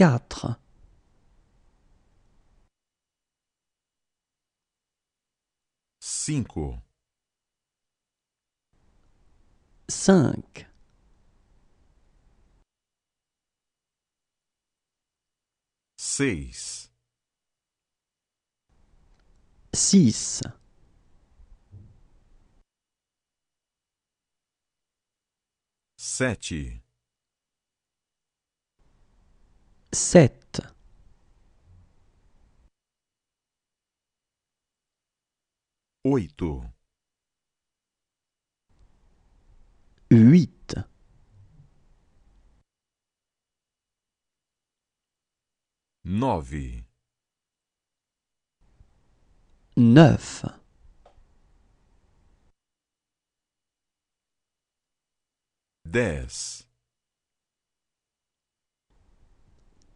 quatro cinco, cinco seis, seis sete. sept oito huit neuf 10.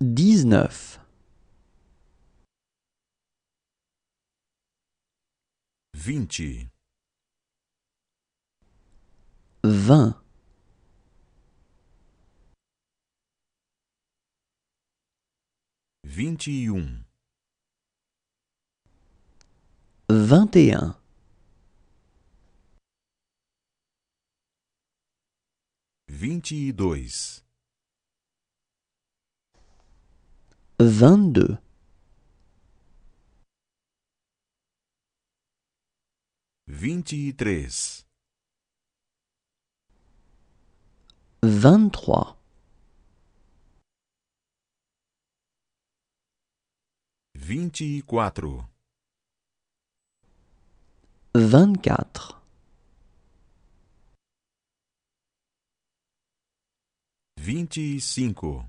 19 20 20 21 21 22 e deux vinte e três, e trois vinte e quatro, vinte e cinco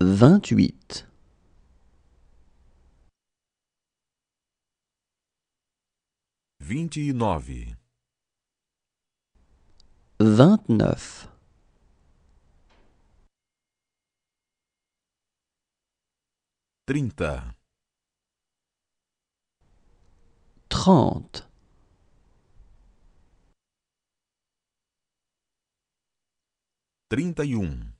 28 29 29 30 30 31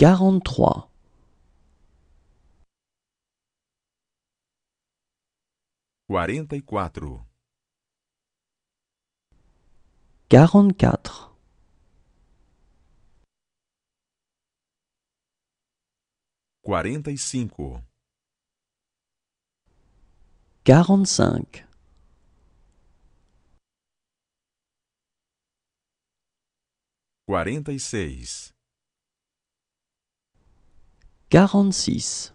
quarenta e três, Quarenta e quatro. quarenta e quatro, Quarenta e cinco. quarenta e cinco, Quarenta e seis quarante seis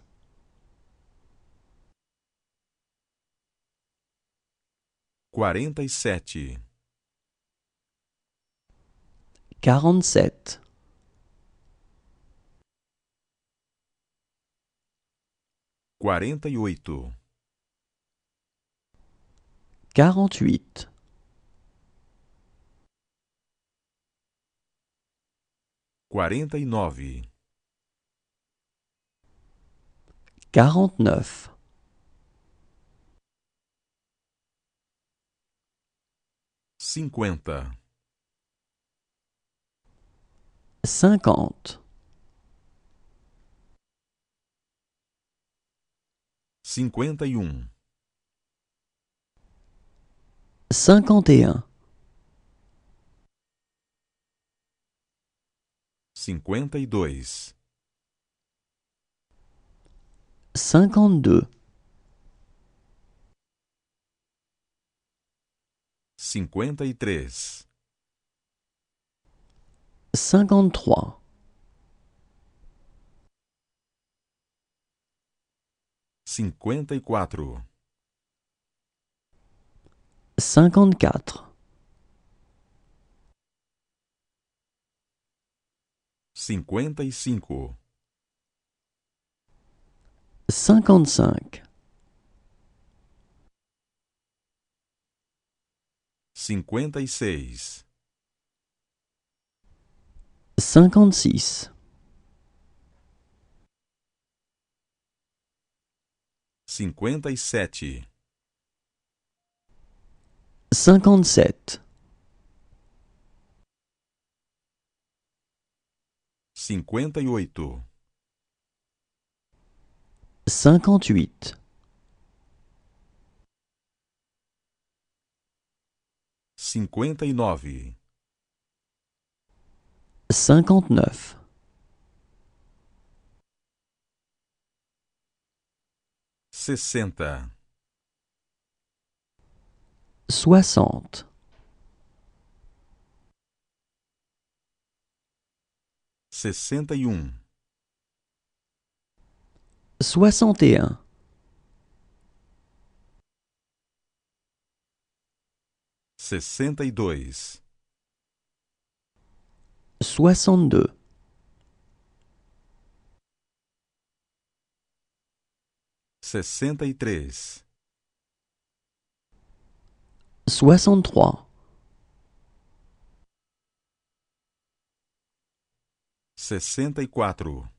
quarenta e sete quarenta quarenta e oito quarenta e oito quarenta e nove 49 50 50 51 51 52 e deux cinquenta e três, cinquante cinquenta e quatro, cinquenta e cinco cinquenta e cinco, Cinquenta e seis. cinquenta e seis, Cinquenta e sete. Cinquante-sete. Cinquenta e oito cinquenta e oito, cinquenta e nove, cinquante nove, sessenta, soixante, sessenta e um. 61 62 62 63 63 64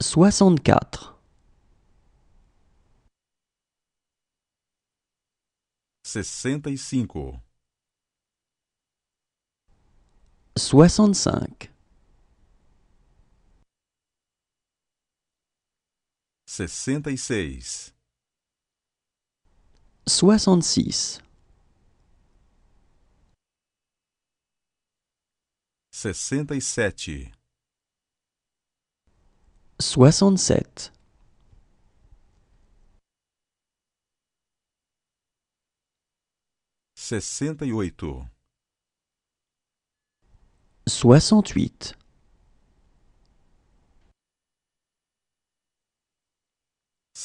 64 65 65 66 66 67 soixante-sept sessenta et oito soixante-huit e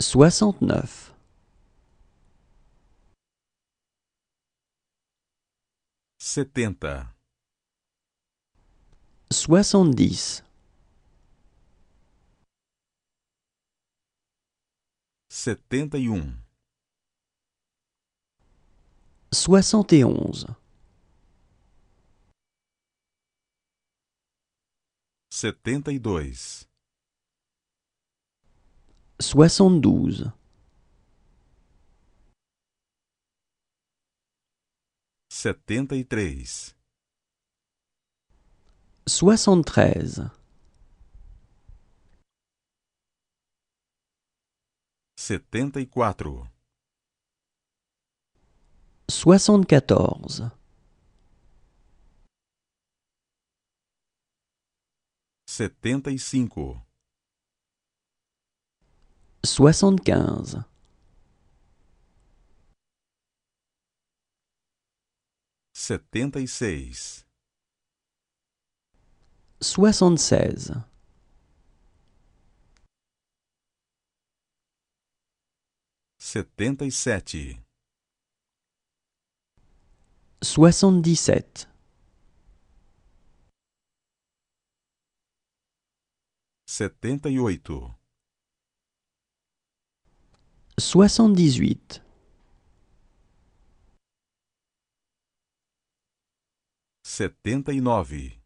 soixante-neuf soixante-dix setenta e um soixante e onze setenta e dois setenta e três soixante-treize setenta e quatro soixante-quatorze setenta e cinco quinze setenta e seis soixante-seize setenta e sete soixante setenta e oito setenta e nove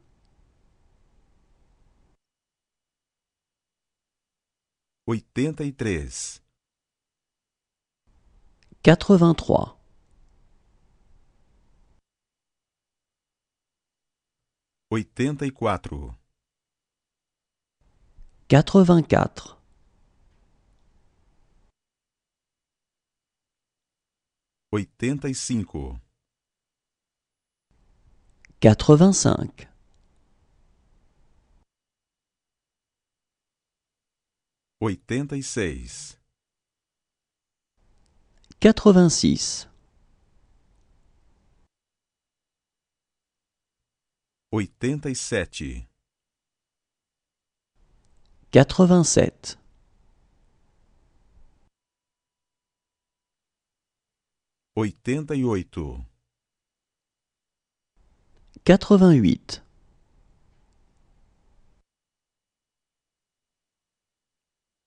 83 83 84 84 85 85 86 86 87 87 88 88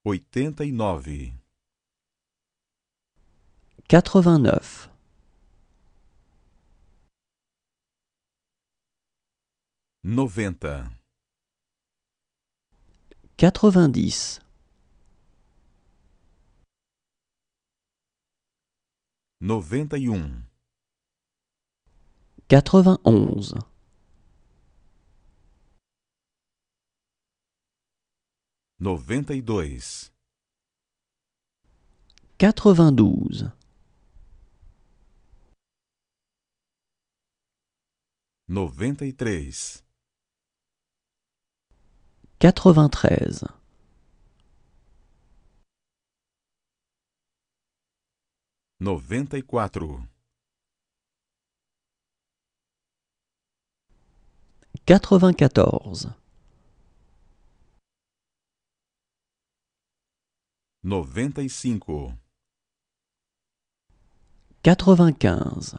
89 89 90 90 91 91 92 92 93 93 94 94 95 95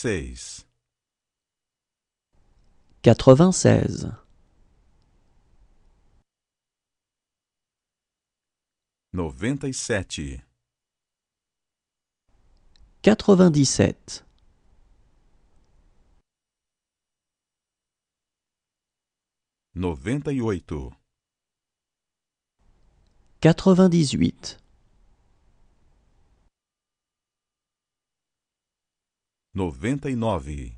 96 96 97 97 98 98 99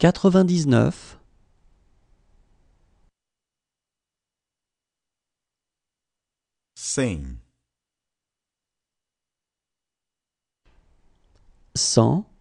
99 100 100